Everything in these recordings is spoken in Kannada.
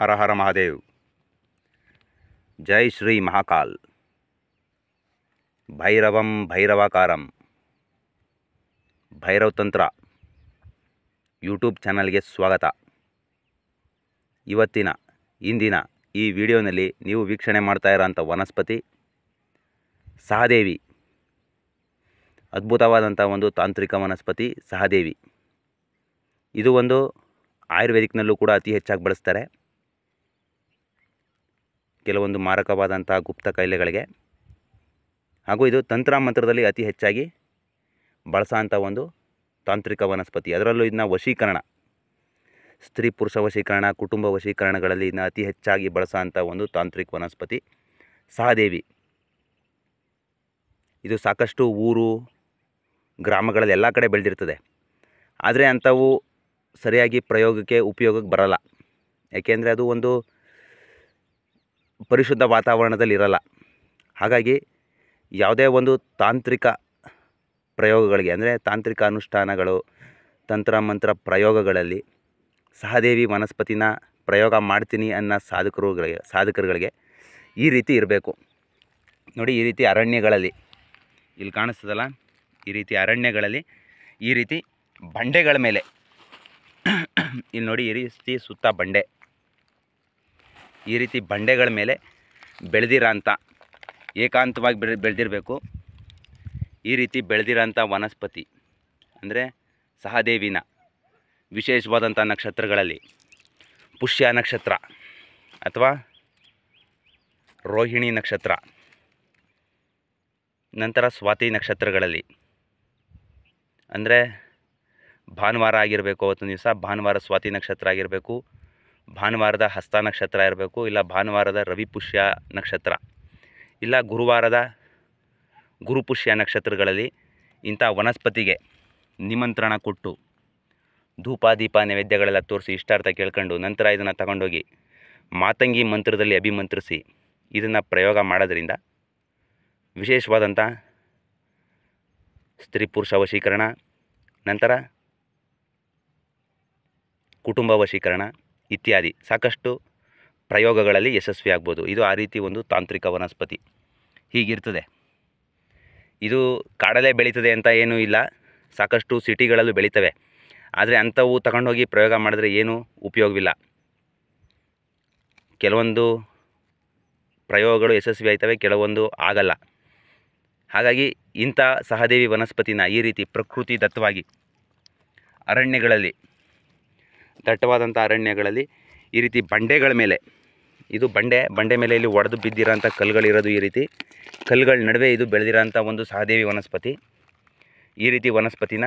ಹರ ಹರ ಮಹಾದೇವ್ ಜೈ ಶ್ರೀ ಮಹಾಕಾಲ್ ಭೈರವಂ ಭೈರವಾಕಾರಂ ಭೈರವ ತಂತ್ರ ಯೂಟ್ಯೂಬ್ ಚಾನಲ್ಗೆ ಸ್ವಾಗತ ಇವತ್ತಿನ ಇಂದಿನ ಈ ವಿಡಿಯೋನಲ್ಲಿ ನೀವು ವೀಕ್ಷಣೆ ಮಾಡ್ತಾ ಇರೋಂಥ ವನಸ್ಪತಿ ಸಹದೇವಿ ಅದ್ಭುತವಾದಂಥ ಒಂದು ತಾಂತ್ರಿಕ ವನಸ್ಪತಿ ಸಹದೇವಿ ಇದು ಒಂದು ಆಯುರ್ವೇದಿಕ್ನಲ್ಲೂ ಕೂಡ ಅತಿ ಹೆಚ್ಚಾಗಿ ಬಳಸ್ತಾರೆ ಕೆಲವೊಂದು ಮಾರಕವಾದಂತಹ ಗುಪ್ತ ಕಾಯಿಲೆಗಳಿಗೆ ಹಾಗೂ ಇದು ತಂತ್ರ ಮಂತ್ರದಲ್ಲಿ ಅತಿ ಹೆಚ್ಚಾಗಿ ಬಳಸೋಂಥ ಒಂದು ತಾಂತ್ರಿಕ ವನಸ್ಪತಿ ಅದರಲ್ಲೂ ಇದನ್ನ ವಶೀಕರಣ ಸ್ತ್ರೀ ಪುರುಷ ವಶೀಕರಣ ಕುಟುಂಬ ವಶೀಕರಣಗಳಲ್ಲಿ ಇದನ್ನ ಅತಿ ಹೆಚ್ಚಾಗಿ ಬಳಸೋಂಥ ಒಂದು ತಾಂತ್ರಿಕ ವನಸ್ಪತಿ ಸಹದೇವಿ ಇದು ಸಾಕಷ್ಟು ಊರು ಗ್ರಾಮಗಳಲ್ಲಿ ಎಲ್ಲ ಕಡೆ ಬೆಳೆದಿರ್ತದೆ ಆದರೆ ಅಂಥವು ಸರಿಯಾಗಿ ಪ್ರಯೋಗಕ್ಕೆ ಉಪಯೋಗಕ್ಕೆ ಬರಲ್ಲ ಏಕೆಂದರೆ ಅದು ಒಂದು ಪರಿಶುದ್ಧ ವಾತಾವರಣದಲ್ಲಿ ಇರಲ್ಲ ಹಾಗಾಗಿ ಯಾವುದೇ ಒಂದು ತಾಂತ್ರಿಕ ಪ್ರಯೋಗಗಳಿಗೆ ಅಂದರೆ ತಾಂತ್ರಿಕ ಅನುಷ್ಠಾನಗಳು ತಂತ್ರ ಮಂತ್ರ ಪ್ರಯೋಗಗಳಲ್ಲಿ ಸಹದೇವಿ ವನಸ್ಪತಿನ ಪ್ರಯೋಗ ಮಾಡ್ತೀನಿ ಅನ್ನೋ ಸಾಧಕರುಗಳಿಗೆ ಸಾಧಕರುಗಳಿಗೆ ಈ ರೀತಿ ಇರಬೇಕು ನೋಡಿ ಈ ರೀತಿ ಅರಣ್ಯಗಳಲ್ಲಿ ಇಲ್ಲಿ ಕಾಣಿಸ್ತದಲ್ಲ ಈ ರೀತಿ ಅರಣ್ಯಗಳಲ್ಲಿ ಈ ರೀತಿ ಬಂಡೆಗಳ ಮೇಲೆ ಇಲ್ಲಿ ನೋಡಿ ಈ ರೀತಿ ಸುತ್ತ ಬಂಡೆ ಈ ರೀತಿ ಬಂಡೆಗಳ ಮೇಲೆ ಅಂಥ ಏಕಾಂತವಾಗಿ ಬೆಳೆ ಬೆಳೆದಿರಬೇಕು ಈ ರೀತಿ ಬೆಳೆದಿರೋಂಥ ವನಸ್ಪತಿ ಅಂದರೆ ಸಹದೇವಿನ ವಿಶೇಷವಾದಂಥ ನಕ್ಷತ್ರಗಳಲ್ಲಿ ಪುಷ್ಯ ನಕ್ಷತ್ರ ಅಥವಾ ರೋಹಿಣಿ ನಕ್ಷತ್ರ ನಂತರ ಸ್ವಾತಿ ನಕ್ಷತ್ರಗಳಲ್ಲಿ ಅಂದರೆ ಭಾನುವಾರ ಆಗಿರಬೇಕು ಅವತ್ತಿನ ದಿವಸ ಭಾನುವಾರ ಸ್ವಾತಿ ನಕ್ಷತ್ರ ಆಗಿರಬೇಕು ಭಾನುವಾರದ ಹಸ್ತ ನಕ್ಷತ್ರ ಇರಬೇಕು ಇಲ್ಲ ಭಾನುವಾರದ ರವಿ ಪುಷ್ಯ ನಕ್ಷತ್ರ ಇಲ್ಲ ಗುರುವಾರದ ಗುರುಪುಷ್ಯ ನಕ್ಷತ್ರಗಳಲ್ಲಿ ಇಂಥ ವನಸ್ಪತಿಗೆ ನಿಮಂತ್ರಣ ಕೊಟ್ಟು ಧೂಪ ದೀಪ ನೈವೇದ್ಯಗಳೆಲ್ಲ ತೋರಿಸಿ ಇಷ್ಟಾರ್ಥ ಕೇಳ್ಕೊಂಡು ನಂತರ ಇದನ್ನು ತಗೊಂಡೋಗಿ ಮಾತಂಗಿ ಮಂತ್ರದಲ್ಲಿ ಅಭಿಮಂತ್ರಿಸಿ ಇದನ್ನು ಪ್ರಯೋಗ ಮಾಡೋದ್ರಿಂದ ವಿಶೇಷವಾದಂಥ ಸ್ತ್ರೀ ಪುರುಷ ವಶೀಕರಣ ನಂತರ ಕುಟುಂಬ ವಶೀಕರಣ ಇತ್ಯಾದಿ ಸಾಕಷ್ಟು ಪ್ರಯೋಗಗಳಲ್ಲಿ ಯಶಸ್ವಿ ಆಗ್ಬೋದು ಇದು ಆ ರೀತಿ ಒಂದು ತಾಂತ್ರಿಕ ವನಸ್ಪತಿ ಹೀಗಿರ್ತದೆ ಇದು ಕಾಡಲೇ ಬೆಳೀತದೆ ಅಂತ ಏನೂ ಇಲ್ಲ ಸಾಕಷ್ಟು ಸಿಟಿಗಳಲ್ಲೂ ಬೆಳೀತವೆ ಆದರೆ ಅಂಥವು ತಗೊಂಡೋಗಿ ಪ್ರಯೋಗ ಮಾಡಿದ್ರೆ ಏನೂ ಉಪಯೋಗವಿಲ್ಲ ಕೆಲವೊಂದು ಪ್ರಯೋಗಗಳು ಯಶಸ್ವಿ ಆಯ್ತವೆ ಕೆಲವೊಂದು ಆಗಲ್ಲ ಹಾಗಾಗಿ ಇಂಥ ಸಹದೇವಿ ವನಸ್ಪತಿನ ಈ ರೀತಿ ಪ್ರಕೃತಿ ದತ್ತವಾಗಿ ಅರಣ್ಯಗಳಲ್ಲಿ ದಟ್ಟವಾದಂಥ ಅರಣ್ಯಗಳಲ್ಲಿ ಈ ರೀತಿ ಬಂಡೆಗಳ ಮೇಲೆ ಇದು ಬಂಡೆ ಬಂಡೆ ಮೇಲೆ ಇಲ್ಲಿ ಒಡೆದು ಬಿದ್ದಿರೋಂಥ ಕಲ್ಲುಗಳಿರೋದು ಈ ರೀತಿ ಕಲ್ಲುಗಳ ನಡುವೆ ಇದು ಬೆಳೆದಿರೋಂಥ ಒಂದು ಸಹದೇವಿ ವನಸ್ಪತಿ ಈ ರೀತಿ ವನಸ್ಪತಿನ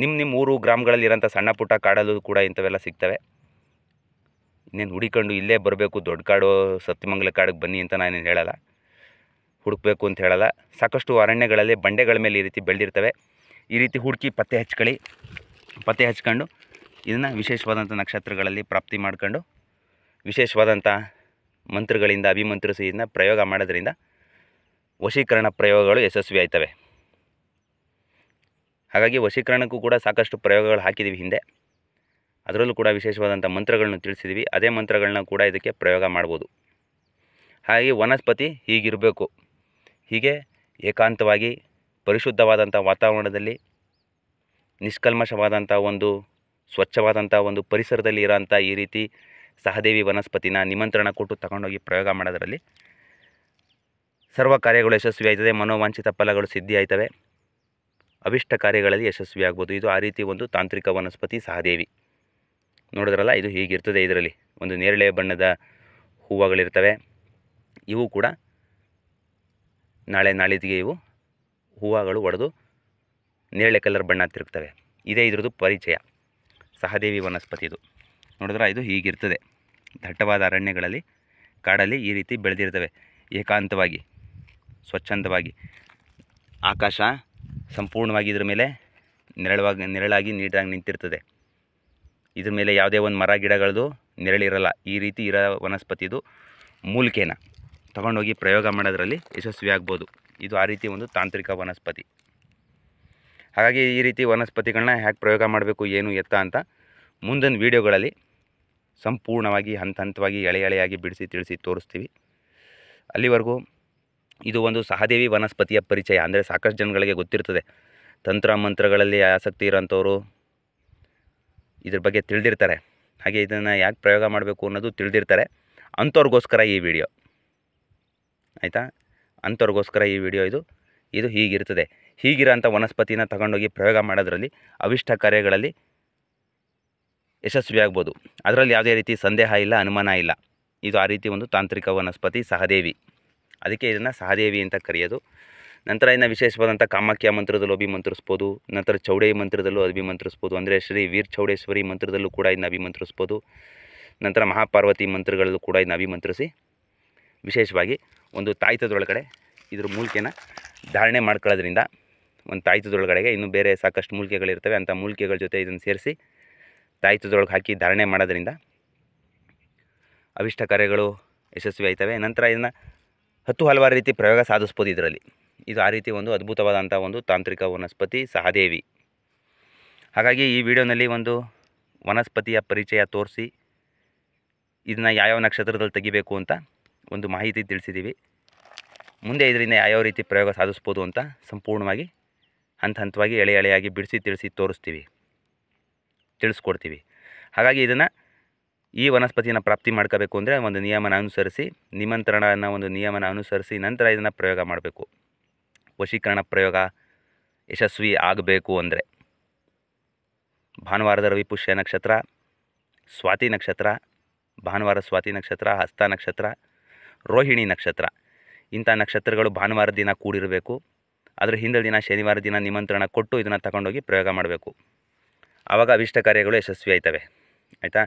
ನಿಮ್ಮ ನಿಮ್ಮ ಊರು ಗ್ರಾಮಗಳಲ್ಲಿರೋಂಥ ಸಣ್ಣ ಪುಟ್ಟ ಕಾಡಲ್ಲೂ ಕೂಡ ಇಂಥವೆಲ್ಲ ಸಿಗ್ತವೆ ಇನ್ನೇನು ಹುಡಿಕೊಂಡು ಇಲ್ಲೇ ಬರಬೇಕು ದೊಡ್ಡ ಕಾಡು ಸತ್ಯಮಂಗಲ ಕಾಡಿಗೆ ಬನ್ನಿ ಅಂತ ನಾನೇನು ಹೇಳಲ್ಲ ಹುಡುಕಬೇಕು ಅಂತ ಹೇಳಲ್ಲ ಸಾಕಷ್ಟು ಅರಣ್ಯಗಳಲ್ಲಿ ಬಂಡೆಗಳ ಮೇಲೆ ಈ ರೀತಿ ಬೆಳೆದಿರ್ತವೆ ಈ ರೀತಿ ಹುಡುಕಿ ಪತ್ತೆ ಹಚ್ಕೊಳ್ಳಿ ಪತ್ತೆ ಹಚ್ಕೊಂಡು ಇದನ್ನು ವಿಶೇಷವಾದಂಥ ನಕ್ಷತ್ರಗಳಲ್ಲಿ ಪ್ರಾಪ್ತಿ ಮಾಡ್ಕೊಂಡು ವಿಶೇಷವಾದಂಥ ಮಂತ್ರಗಳಿಂದ ಅಭಿಮಂತ್ರಿಸಿ ಇದನ್ನ ಪ್ರಯೋಗ ಮಾಡೋದ್ರಿಂದ ವಶೀಕರಣ ಪ್ರಯೋಗಗಳು ಯಶಸ್ವಿ ಆಯ್ತವೆ ಹಾಗಾಗಿ ವಶೀಕರಣಕ್ಕೂ ಕೂಡ ಸಾಕಷ್ಟು ಪ್ರಯೋಗಗಳು ಹಾಕಿದ್ದೀವಿ ಹಿಂದೆ ಅದರಲ್ಲೂ ಕೂಡ ವಿಶೇಷವಾದಂಥ ಮಂತ್ರಗಳನ್ನು ತಿಳಿಸಿದ್ದೀವಿ ಅದೇ ಮಂತ್ರಗಳನ್ನ ಕೂಡ ಇದಕ್ಕೆ ಪ್ರಯೋಗ ಮಾಡ್ಬೋದು ಹಾಗಾಗಿ ವನಸ್ಪತಿ ಹೀಗಿರಬೇಕು ಹೀಗೆ ಏಕಾಂತವಾಗಿ ಪರಿಶುದ್ಧವಾದಂಥ ವಾತಾವರಣದಲ್ಲಿ ನಿಷ್ಕಲ್ಮಶವಾದಂಥ ಒಂದು ಸ್ವಚ್ಛವಾದಂಥ ಒಂದು ಪರಿಸರದಲ್ಲಿ ಇರೋಂಥ ಈ ರೀತಿ ಸಹದೇವಿ ವನಸ್ಪತಿನ ನಿಮಂತ್ರಣ ಕೊಟ್ಟು ತಗೊಂಡೋಗಿ ಪ್ರಯೋಗ ಮಾಡೋದರಲ್ಲಿ ಸರ್ವ ಕಾರ್ಯಗಳು ಯಶಸ್ವಿಯಾಗ್ತದೆ ಮನೋವಾಂಛಿತ ಫಲಗಳು ಸಿದ್ಧಿಯಾಯ್ತವೆ ಅವಿಷ್ಟ ಕಾರ್ಯಗಳಲ್ಲಿ ಯಶಸ್ವಿ ಆಗ್ಬೋದು ಇದು ಆ ರೀತಿ ಒಂದು ತಾಂತ್ರಿಕ ವನಸ್ಪತಿ ಸಹದೇವಿ ನೋಡಿದ್ರಲ್ಲ ಇದು ಹೀಗಿರ್ತದೆ ಇದರಲ್ಲಿ ಒಂದು ನೇರಳೆ ಬಣ್ಣದ ಹೂವುಗಳಿರ್ತವೆ ಇವು ಕೂಡ ನಾಳೆ ನಾಳಿದಿಗೆ ಇವು ಹೂವುಗಳು ಒಡೆದು ನೇರಳೆ ಕಲರ್ ಬಣ್ಣ ತಿರುಗ್ತವೆ ಇದೇ ಇದ್ರದ್ದು ಪರಿಚಯ ಸಹದೇವಿ ವನಸ್ಪತಿ ಇದು ನೋಡಿದ್ರೆ ಇದು ಹೀಗಿರ್ತದೆ ದಟ್ಟವಾದ ಅರಣ್ಯಗಳಲ್ಲಿ ಕಾಡಲ್ಲಿ ಈ ರೀತಿ ಬೆಳೆದಿರ್ತವೆ ಏಕಾಂತವಾಗಿ ಸ್ವಚ್ಛಂದವಾಗಿ ಆಕಾಶ ಸಂಪೂರ್ಣವಾಗಿ ಇದ್ರ ಮೇಲೆ ನೆರಳವಾಗಿ ನೆರಳಾಗಿ ನೀಟಾಗಿ ನಿಂತಿರ್ತದೆ ಇದ್ರ ಮೇಲೆ ಯಾವುದೇ ಒಂದು ಮರ ಗಿಡಗಳದು ನೆರಳಿರಲ್ಲ ಈ ರೀತಿ ಇರೋ ವನಸ್ಪತಿದು ಮೂಲಿಕೆನ ತಗೊಂಡೋಗಿ ಪ್ರಯೋಗ ಮಾಡೋದರಲ್ಲಿ ಯಶಸ್ವಿಯಾಗ್ಬೋದು ಇದು ಆ ರೀತಿ ಒಂದು ತಾಂತ್ರಿಕ ವನಸ್ಪತಿ ಹಾಗಾಗಿ ಈ ರೀತಿ ವನಸ್ಪತಿಗಳನ್ನ ಹ್ಯಾಕ್ ಪ್ರಯೋಗ ಮಾಡಬೇಕು ಏನು ಎತ್ತ ಅಂತ ಮುಂದಿನ ವೀಡಿಯೋಗಳಲ್ಲಿ ಸಂಪೂರ್ಣವಾಗಿ ಹಂತ ಹಂತವಾಗಿ ಎಳೆ ಎಳೆಯಾಗಿ ಬಿಡಿಸಿ ತಿಳಿಸಿ ತೋರಿಸ್ತೀವಿ ಅಲ್ಲಿವರೆಗೂ ಇದು ಒಂದು ಸಹದೇವಿ ವನಸ್ಪತಿಯ ಪರಿಚಯ ಅಂದರೆ ಸಾಕಷ್ಟು ಜನಗಳಿಗೆ ಗೊತ್ತಿರ್ತದೆ ತಂತ್ರ ಮಂತ್ರಗಳಲ್ಲಿ ಆಸಕ್ತಿ ಇರೋಂಥವ್ರು ಇದ್ರ ಬಗ್ಗೆ ತಿಳಿದಿರ್ತಾರೆ ಹಾಗೆ ಇದನ್ನು ಯಾಕೆ ಪ್ರಯೋಗ ಮಾಡಬೇಕು ಅನ್ನೋದು ತಿಳಿದಿರ್ತಾರೆ ಅಂಥವ್ರಿಗೋಸ್ಕರ ಈ ವಿಡಿಯೋ ಆಯಿತಾ ಅಂಥವ್ರಿಗೋಸ್ಕರ ಈ ವಿಡಿಯೋ ಇದು ಇದು ಹೀಗಿರ್ತದೆ ಹೀಗಿರೋಂಥ ವನಸ್ಪತಿನ ತಗೊಂಡೋಗಿ ಪ್ರಯೋಗ ಮಾಡೋದ್ರಲ್ಲಿ ಅವಿಷ್ಟ ಕಾರ್ಯಗಳಲ್ಲಿ ಯಶಸ್ವಿಯಾಗ್ಬೋದು ಅದರಲ್ಲಿ ಯಾವುದೇ ರೀತಿ ಸಂದೇಹ ಇಲ್ಲ ಅನುಮಾನ ಇಲ್ಲ ಇದು ಆ ರೀತಿ ಒಂದು ತಾಂತ್ರಿಕ ವನಸ್ಪತಿ ಸಹದೇವಿ ಅದಕ್ಕೆ ಇದನ್ನು ಸಹದೇವಿ ಅಂತ ಕರೆಯೋದು ನಂತರ ಇನ್ನು ವಿಶೇಷವಾದಂಥ ಕಾಮಾಖ್ಯ ಮಂತ್ರದಲ್ಲೂ ಅಭಿಮಂತ್ರಿಸ್ಬೋದು ನಂತರ ಚೌಡೇ ಮಂತ್ರದಲ್ಲೂ ಅಭಿಮಂತ್ರಿಸ್ಬೋದು ಅಂದರೆ ಶ್ರೀ ವೀರ್ ಚೌಡೇಶ್ವರಿ ಮಂತ್ರದಲ್ಲೂ ಕೂಡ ಇದನ್ನು ಅಭಿಮಂತ್ರಿಸ್ಬೋದು ನಂತರ ಮಹಾಪಾರ್ವತಿ ಮಂತ್ರಗಳಲ್ಲೂ ಕೂಡ ಇದನ್ನು ಅಭಿಮಂತ್ರಿಸಿ ವಿಶೇಷವಾಗಿ ಒಂದು ತಾಯ್ತದೊಳಗಡೆ ಇದ್ರ ಮೂಲಿಕೆನ ಧಾರಣೆ ಮಾಡ್ಕೊಳ್ಳೋದ್ರಿಂದ ಒಂದು ತಾಯ್ತದೊಳಗಡೆಗೆ ಇನ್ನೂ ಬೇರೆ ಸಾಕಷ್ಟು ಮೂಲಿಕೆಗಳಿರ್ತವೆ ಅಂಥ ಮೂಲಿಕೆಗಳ ಜೊತೆ ಇದನ್ನು ಸೇರಿಸಿ ತಾಯ್ತದೊಳಗೆ ಹಾಕಿ ಧಾರಣೆ ಮಾಡೋದ್ರಿಂದ ಅವಿಷ್ಟ ಕಾರ್ಯಗಳು ಯಶಸ್ವಿ ಆಯ್ತವೆ ನಂತರ ಇದನ್ನು ಹತ್ತು ಹಲವಾರು ರೀತಿ ಪ್ರಯೋಗ ಸಾಧಿಸ್ಬೋದು ಇದರಲ್ಲಿ ಇದು ಆ ರೀತಿ ಒಂದು ಅದ್ಭುತವಾದಂಥ ಒಂದು ತಾಂತ್ರಿಕ ವನಸ್ಪತಿ ಸಹದೇವಿ ಹಾಗಾಗಿ ಈ ವಿಡಿಯೋನಲ್ಲಿ ಒಂದು ವನಸ್ಪತಿಯ ಪರಿಚಯ ತೋರಿಸಿ ಇದನ್ನ ಯಾವ್ಯಾವ ನಕ್ಷತ್ರದಲ್ಲಿ ತೆಗಿಬೇಕು ಅಂತ ಒಂದು ಮಾಹಿತಿ ತಿಳಿಸಿದ್ದೀವಿ ಮುಂದೆ ಇದರಿಂದ ಯಾವ ರೀತಿ ಪ್ರಯೋಗ ಸಾಧಿಸ್ಬೋದು ಅಂತ ಸಂಪೂರ್ಣವಾಗಿ ಹಂತ ಹಂತವಾಗಿ ಎಳೆ ಎಳೆಯಾಗಿ ಬಿಡಿಸಿ ತಿಳಿಸಿ ತೋರಿಸ್ತೀವಿ ತಿಳಿಸ್ಕೊಡ್ತೀವಿ ಹಾಗಾಗಿ ಇದನ್ನು ಈ ವನಸ್ಪತಿಯನ್ನು ಪ್ರಾಪ್ತಿ ಮಾಡ್ಕೋಬೇಕು ಅಂದರೆ ಒಂದು ನಿಯಮನ ಅನುಸರಿಸಿ ನಿಮಂತ್ರಣ ಒಂದು ನಿಯಮನ ಅನುಸರಿಸಿ ನಂತರ ಇದನ್ನು ಪ್ರಯೋಗ ಮಾಡಬೇಕು ವಶೀಕರಣ ಪ್ರಯೋಗ ಯಶಸ್ವಿ ಆಗಬೇಕು ಅಂದರೆ ಭಾನುವಾರದ ರವಿಪುಷ್ಯ ನಕ್ಷತ್ರ ಸ್ವಾತಿ ನಕ್ಷತ್ರ ಭಾನುವಾರ ಸ್ವಾತಿ ನಕ್ಷತ್ರ ಹಸ್ತ ನಕ್ಷತ್ರ ರೋಹಿಣಿ ನಕ್ಷತ್ರ ಇಂಥ ನಕ್ಷತ್ರಗಳು ಭಾನುವಾರ ದಿನ ಕೂಡಿರಬೇಕು ಅದರ ಹಿಂದೆ ದಿನ ಶನಿವಾರ ದಿನ ನಿಮಂತ್ರಣ ಕೊಟ್ಟು ಇದನ್ನು ತಗೊಂಡೋಗಿ ಪ್ರಯೋಗ ಮಾಡಬೇಕು ಆವಾಗ ಅವಿಷ್ಟ ಕಾರ್ಯಗಳು ಯಶಸ್ವಿ ಆಯ್ತವೆ ಆಯಿತಾ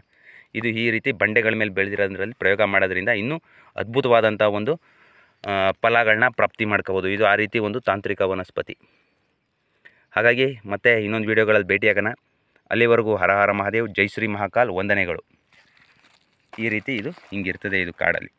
ಇದು ಈ ರೀತಿ ಬಂಡೆಗಳ ಮೇಲೆ ಬೆಳೆದಿರೋದ್ರಲ್ಲಿ ಪ್ರಯೋಗ ಮಾಡೋದ್ರಿಂದ ಇನ್ನೂ ಅದ್ಭುತವಾದಂಥ ಒಂದು ಫಲಗಳನ್ನ ಪ್ರಾಪ್ತಿ ಮಾಡ್ಕೋಬೋದು ಇದು ಆ ರೀತಿ ಒಂದು ತಾಂತ್ರಿಕ ವನಸ್ಪತಿ ಹಾಗಾಗಿ ಮತ್ತೆ ಇನ್ನೊಂದು ವಿಡಿಯೋಗಳಲ್ಲಿ ಭೇಟಿಯಾಗೋಣ ಅಲ್ಲಿವರೆಗೂ ಹರಹರ ಮಹಾದೇವ್ ಜೈ ಶ್ರೀ ಮಹಾಕಾಲ್ ವಂದನೆಗಳು ಈ ರೀತಿ ಇದು ಹಿಂಗಿರ್ತದೆ ಇದು ಕಾಡಲ್ಲಿ